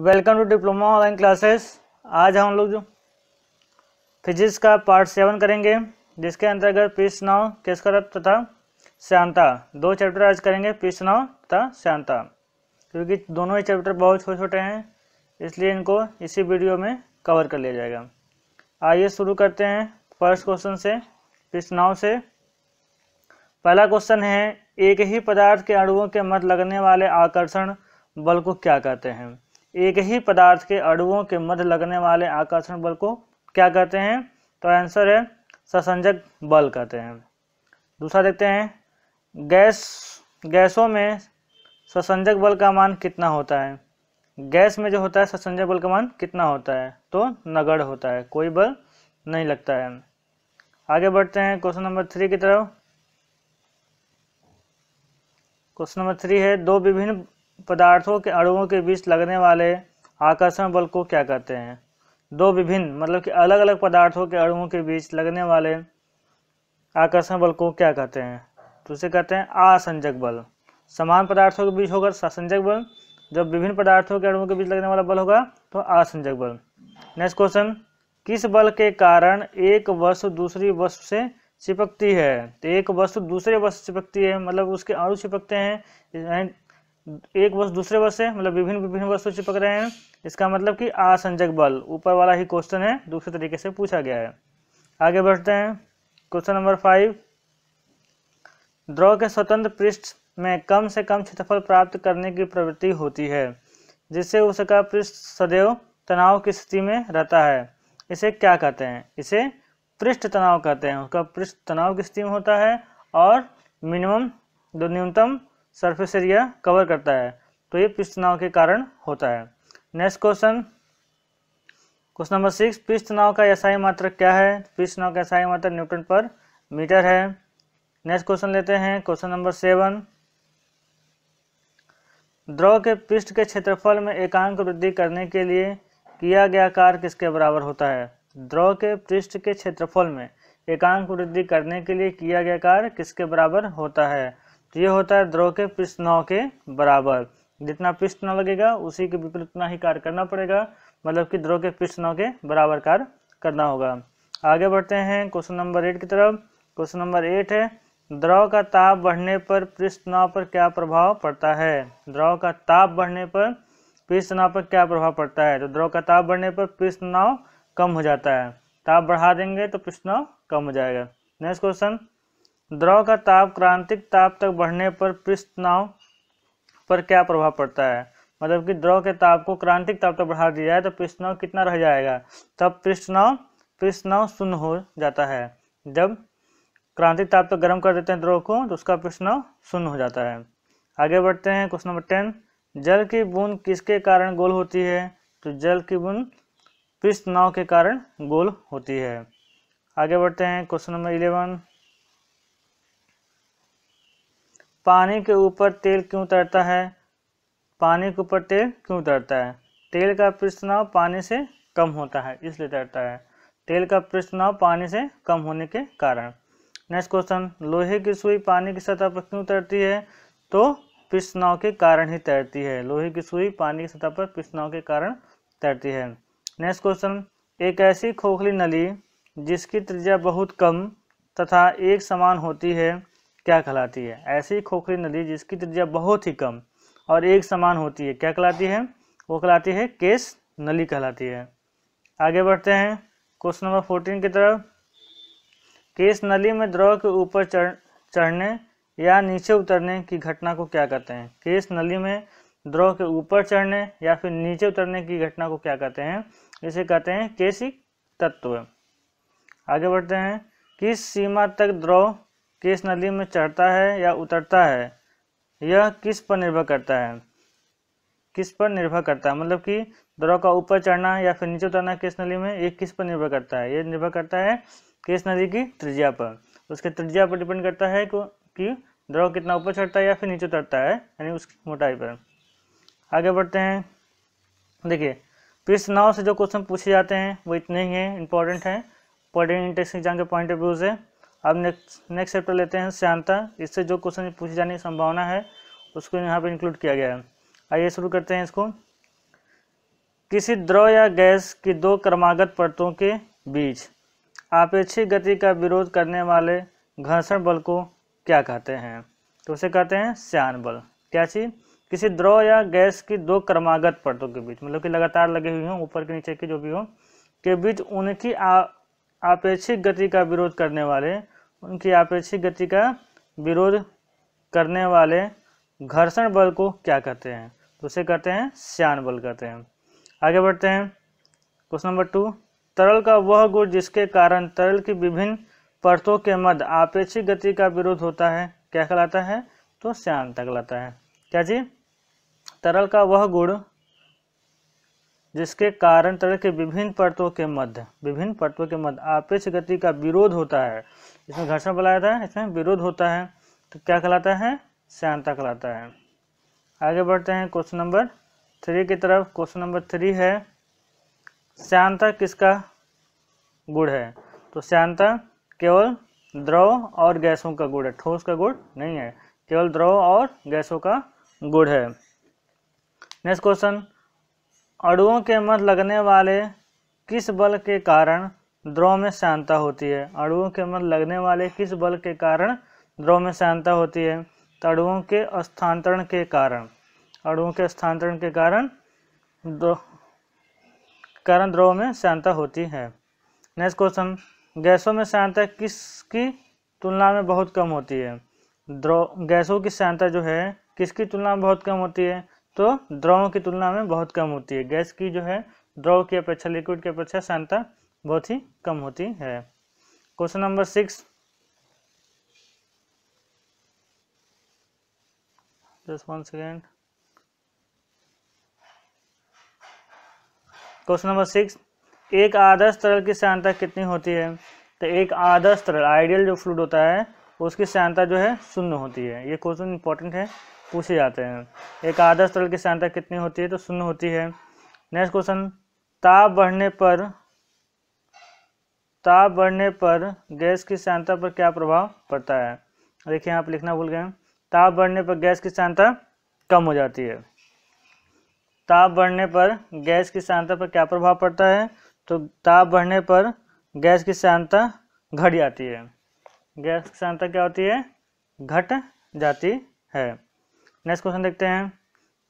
welcome to diploma online classes आज हम लोग जो फिजिक्स का पार्ट सेवन करेंगे जिसके अंतर्गत नाव केसकर तथा श्यांता दो चैप्टर आज करेंगे नाव तथा श्यांता क्योंकि दोनों ही चैप्टर बहुत छोटे छोटे हैं इसलिए इनको इसी वीडियो में कवर कर लिया जाएगा आइए शुरू करते हैं फर्स्ट क्वेश्चन से नाव से पहला क्वेश्चन है एक ही पदार्थ के अणुओं के मत लगने वाले आकर्षण बल को क्या कहते हैं एक ही पदार्थ के अड़ुओं के मध्य लगने वाले आकर्षण बल को क्या कहते हैं तो आंसर है ससंजक बल कहते हैं दूसरा देखते हैं गैस गैसों में ससंजक बल का मान कितना होता है गैस में जो होता है ससंजक बल का मान कितना होता है तो नगढ़ होता है कोई बल नहीं लगता है आगे बढ़ते हैं क्वेश्चन नंबर थ्री की तरफ क्वेश्चन नंबर थ्री है दो विभिन्न पदार्थों के अणुओं के बीच लगने वाले आकर्षण बल को क्या कहते हैं दो विभिन्न मतलब कि अलग अलग पदार्थों के अणुओं के बीच लगने वाले आकर्षण बल को क्या कहते हैं तो उसे कहते हैं असंजक बल समान पदार्थों के बीच होगा संजक बल जब विभिन्न पदार्थों के अणुओं के बीच लगने वाला बल होगा तो असंजक बल नेक्स्ट क्वेश्चन किस बल के कारण एक वस्तु दूसरी वस्तु से चिपकती है तो एक वस्तु दूसरे वस्तु चिपकती है मतलब उसके अणु चिपकते हैं एक वर्ष दूसरे वर्ष से मतलब विभिन्न विभिन्न वर्ष चिपक रहे हैं इसका मतलब कि असंजक बल ऊपर वाला ही क्वेश्चन है दूसरे तरीके से पूछा गया है आगे बढ़ते हैं क्वेश्चन नंबर फाइव द्रव के स्वतंत्र पृष्ठ में कम से कम क्षेत्रफल प्राप्त करने की प्रवृत्ति होती है जिससे उसका पृष्ठ सदैव तनाव की स्थिति में रहता है इसे क्या कहते हैं इसे पृष्ठ तनाव कहते हैं उसका पृष्ठ तनाव की स्थिति में होता है और मिनिमम जो न्यूनतम सरफेस एरिया कवर करता है तो ये पिष्ट तनाव के कारण होता है next question question number six पिष्ट तनाव का एसआई मात्र क्या है पिष्ट तनाव का एसआई मात्र न्यूटन पर मीटर है नेक्स्ट क्वेश्चन लेते हैं क्वेश्चन नंबर सेवन द्रव के पृष्ठ के क्षेत्रफल में एकांक वृद्धि करने के लिए किया गया कार्य किसके बराबर होता है द्रव के पृष्ठ के क्षेत्रफल में एकांक वृद्धि करने के लिए किया गया कार्य किसके बराबर होता है तो ये होता है द्रव के पृष्ठ नौ के बराबर जितना पृष्ठ न लगेगा उसी के विपरीत उतना ही कार्य करना पड़ेगा मतलब कि द्रव के पृष्ठ नौ के बराबर कार्य करना होगा आगे बढ़ते हैं क्वेश्चन नंबर एट की तरफ क्वेश्चन नंबर एट है द्रव का ताप बढ़ने पर पृष्ठ नाव पर क्या प्रभाव पड़ता है द्रव का ताप बढ़ने पर पृष्ठ नाव पर क्या प्रभाव पड़ता है तो द्रव का ताप बढ़ने पर पृष्ठ नाव कम हो जाता है ताप बढ़ा देंगे तो पृष्ठ नाव कम हो जाएगा नेक्स्ट क्वेश्चन द्रव का ताप क्रांतिक ताप तक बढ़ने पर पृष्ठ पर क्या प्रभाव पड़ता है मतलब कि द्रव के ताप को क्रांतिक ताप तक बढ़ा दिया जाए तो पृष्ठ कितना रह जाएगा तब पृष्ठ पृष्ठनाव पृष्ठ शून्य हो जाता है जब क्रांतिक ताप तक गर्म कर देते हैं द्रव को तो उसका पृष्ठ शून्य हो जाता है आगे बढ़ते हैं क्वेश्चन नंबर टेन जल की बूंद किसके कारण गोल होती है तो जल की बूंद पृष्ठ के कारण गोल होती है आगे बढ़ते हैं क्वेश्चन नंबर इलेवन पानी के ऊपर तेल क्यों तैरता है पानी के ऊपर तेल क्यों तैरता है तेल का पृष्ठनाव पानी से कम होता है इसलिए तैरता है तेल का पृष्ठनाव पानी से कम होने के कारण नेक्स्ट क्वेश्चन लोहे की सुई पानी की सतह पर क्यों तैरती है तो पृष्ठनाव के कारण ही तैरती है लोहे की सुई पानी की सतह पर पृष्ठनाव के कारण तैरती है नेक्स्ट क्वेश्चन एक ऐसी खोखली नली जिसकी त्रिज्या बहुत कम तथा एक समान होती है क्या कहलाती है ऐसी खोखली नदी जिसकी त्रिज्या बहुत ही कम और एक समान होती है क्या कहलाती है वो कहलाती है केस नली कहलाती है आगे बढ़ते हैं क्वेश्चन नंबर फोर्टीन की तरफ केस नली में द्रव के ऊपर चढ़ने या नीचे उतरने की घटना को क्या कहते हैं केस नली में द्रव के ऊपर चढ़ने या फिर नीचे उतरने की घटना को क्या कहते हैं इसे कहते हैं केसी तत्व आगे बढ़ते हैं किस सीमा तक द्रव किस नदी में चढ़ता है या उतरता है यह किस पर निर्भर करता है किस पर निर्भर करता है मतलब कि द्रव का ऊपर चढ़ना या फिर नीचे उतरना किस नदी में ये किस पर निर्भर करता है ये निर्भर करता है किस नदी की त्रिज्या पर उसके त्रिज्या पर डिपेंड करता है कि द्रव कितना ऊपर चढ़ता है या फिर नीचे उतरता है यानी उसकी मोटाई पर आगे बढ़ते हैं देखिए पृष्ठ नाव से जो क्वेश्चन पूछे जाते हैं वो इतने ही हैं इंपॉर्टेंट हैं इंपॉर्टेंट इंटेक्स एग्जाम के पॉइंट ऑफ व्यू से अब नेक्स्ट नेक्स्ट चैप्टर लेते हैं श्यांता इससे जो क्वेश्चन पूछे जाने की संभावना है उसको यहाँ पर इंक्लूड किया गया है आइए शुरू करते हैं इसको किसी द्रव या गैस की दो क्रमागत परतों के बीच आपेक्षिक गति का विरोध करने वाले घर्षण बल को क्या कहते हैं तो उसे कहते हैं श्यान बल क्या चीज किसी द्रव या गैस की दो क्रमागत परतों के बीच मतलब कि लगातार लगे हुए हों ऊपर के नीचे के जो भी हो के बीच उनकी आपेक्षिक गति का विरोध करने वाले उनकी आपेक्षिक गति का विरोध करने वाले घर्षण बल को क्या कहते हैं तो उसे कहते हैं श्यान बल कहते हैं आगे बढ़ते हैं क्वेश्चन नंबर टू तरल का वह गुण जिसके कारण तरल की विभिन्न परतों के मध्य आपेक्षिक गति का विरोध होता है क्या कहलाता है तो तक कहलाता है क्या जी तरल का वह गुण जिसके कारण तरल के विभिन्न परतों के मध्य विभिन्न परतों के मध्य आपेक्ष गति का विरोध होता है इसमें घर्षण बल आता है इसमें विरोध होता है तो क्या कहलाता है श्यांता कहलाता है आगे बढ़ते हैं क्वेश्चन नंबर थ्री की तरफ क्वेश्चन नंबर थ्री है श्यांता किसका गुण है तो श्यांता केवल द्रव और गैसों का गुण है ठोस का गुण नहीं है केवल द्रव और गैसों का गुण है नेक्स्ट क्वेश्चन अड़ुओं के मध लगने वाले किस बल के कारण द्रव में शांता होती है अणुओं के मध्य लगने वाले किस बल के कारण द्रव में शांता होती है तो अणुओं के स्थानांतरण के कारण अणुओं के स्थानांतरण के कारण कारण द्रव में शांता होती है नेक्स्ट क्वेश्चन गैसों में शांता किसकी तुलना में बहुत कम होती है द्रव गैसों की शांता जो है किसकी तुलना में बहुत कम होती है तो द्रवों की तुलना में बहुत कम होती है गैस की जो है द्रव की अपेक्षा लिक्विड की अपेक्षा शांता बहुत ही कम होती है question number six just one second question number six एक आदर्श तरल की सहायता कितनी होती है तो एक आदर्श तरल आइडियल जो फ्लूड होता है उसकी सहायता जो है शून्य होती है ये क्वेश्चन इंपॉर्टेंट है पूछे जाते हैं एक आदर्श तरल की सहायता कितनी होती है तो शून्य होती है नेक्स्ट क्वेश्चन ताप बढ़ने पर ताप बढ़ने पर गैस की सांद्रता पर क्या प्रभाव पड़ता है देखिए यहाँ पर लिखना भूल गए ताप बढ़ने पर गैस की सांद्रता कम हो जाती है ताप बढ़ने पर गैस की सांद्रता पर क्या प्रभाव पड़ता है तो ताप बढ़ने पर गैस की सांद्रता घट जाती है गैस की सांद्रता क्या होती है घट जाती है नेक्स्ट क्वेश्चन देखते हैं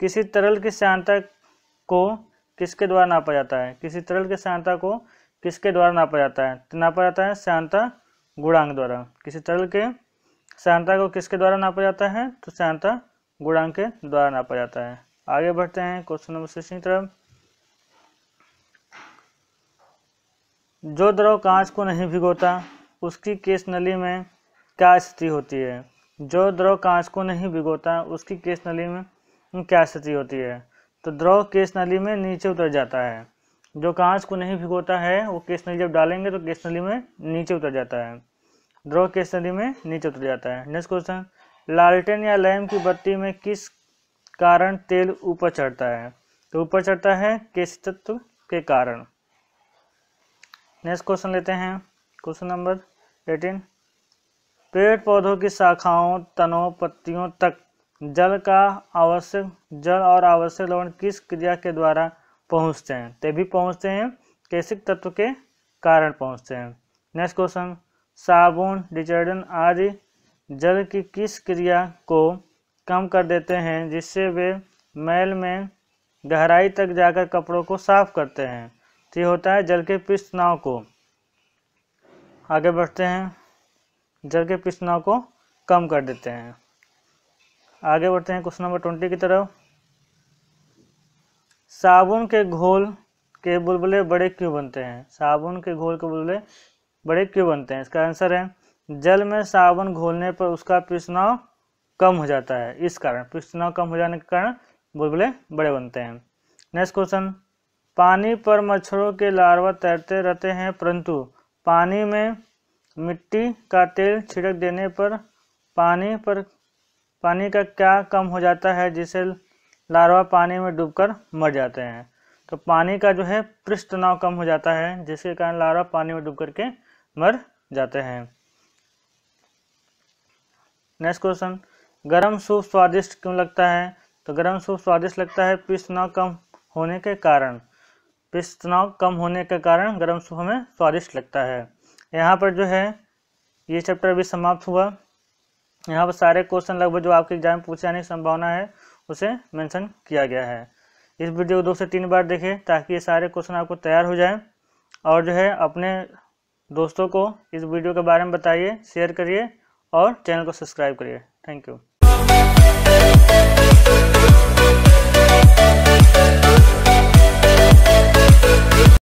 किसी तरल की सांद्रता को किसके द्वारा नापा जाता है किसी तरल की सांद्रता को किसके द्वारा नापा जाता है तो नापा जाता है श्यांता गुणांक द्वारा किसी तरल के श्यांता को किसके द्वारा नापा जाता है तो श्यांता गुणांक के द्वारा नापा जाता है आगे बढ़ते हैं क्वेश्चन नंबर सिक्स की तरफ जो द्रव कांच को नहीं भिगोता उसकी केस नली में क्या स्थिति होती है जो द्रव कांच को नहीं भिगोता उसकी केस नली में क्या स्थिति होती है तो द्रव केस नली में नीचे उतर जाता है जो कांच को नहीं भिगोता है वो केस नली जब डालेंगे तो केस नली में नीचे उतर जाता है द्रव केस नली में नीचे उतर जाता है नेक्स्ट क्वेश्चन लालटेन या लैम्प की बत्ती में किस कारण तेल ऊपर चढ़ता है तो ऊपर चढ़ता है केस तत्व के कारण नेक्स्ट क्वेश्चन लेते हैं क्वेश्चन नंबर एटीन पेड़ पौधों की शाखाओं तनों पत्तियों तक जल का आवश्यक जल और आवश्यक लवण किस क्रिया के द्वारा पहुँचते हैं तो भी पहुँचते हैं कैसिक तत्व के कारण पहुँचते हैं नेक्स्ट क्वेश्चन साबुन डिटर्जेंट आदि जल की किस क्रिया को कम कर देते हैं जिससे वे मैल में गहराई तक जाकर कपड़ों को साफ करते हैं तो ये होता है जल के पिस्तनाव को आगे बढ़ते हैं जल के पिस्तनाव को कम कर देते हैं आगे बढ़ते हैं क्वेश्चन नंबर ट्वेंटी की तरफ साबुन के घोल के बुलबुले बड़े क्यों बनते हैं साबुन के घोल के बुलबुले बड़े क्यों बनते हैं इसका आंसर है जल में साबुन घोलने पर उसका पिसनाव कम हो जाता है इस कारण पिसनाव कम हो जाने के कारण बुलबुले बड़े बनते हैं नेक्स्ट क्वेश्चन पानी पर मच्छरों के लार्वा तैरते रहते हैं परंतु पानी में मिट्टी का तेल छिड़क देने पर पानी पर पानी का क्या कम हो जाता है जिसे लार्वा पानी में डूबकर मर जाते हैं तो पानी का जो है पृष्ठ तनाव कम हो जाता है जिसके कारण लार्वा पानी में डूब करके मर जाते हैं नेक्स्ट क्वेश्चन गर्म सूप स्वादिष्ट क्यों लगता है तो गर्म सूप स्वादिष्ट लगता है पृष्ठ तनाव कम होने के कारण पृष्ठ तनाव कम होने के कारण गर्म सूप हमें स्वादिष्ट लगता है यहाँ पर जो है ये चैप्टर भी समाप्त हुआ यहाँ पर सारे क्वेश्चन लगभग जो आपके एग्जाम में पूछे जाने की संभावना है उसे मेंशन किया गया है इस वीडियो को दो से तीन बार देखें ताकि ये सारे क्वेश्चन आपको तैयार हो जाएं और जो है अपने दोस्तों को इस वीडियो के बारे में बताइए शेयर करिए और चैनल को सब्सक्राइब करिए थैंक यू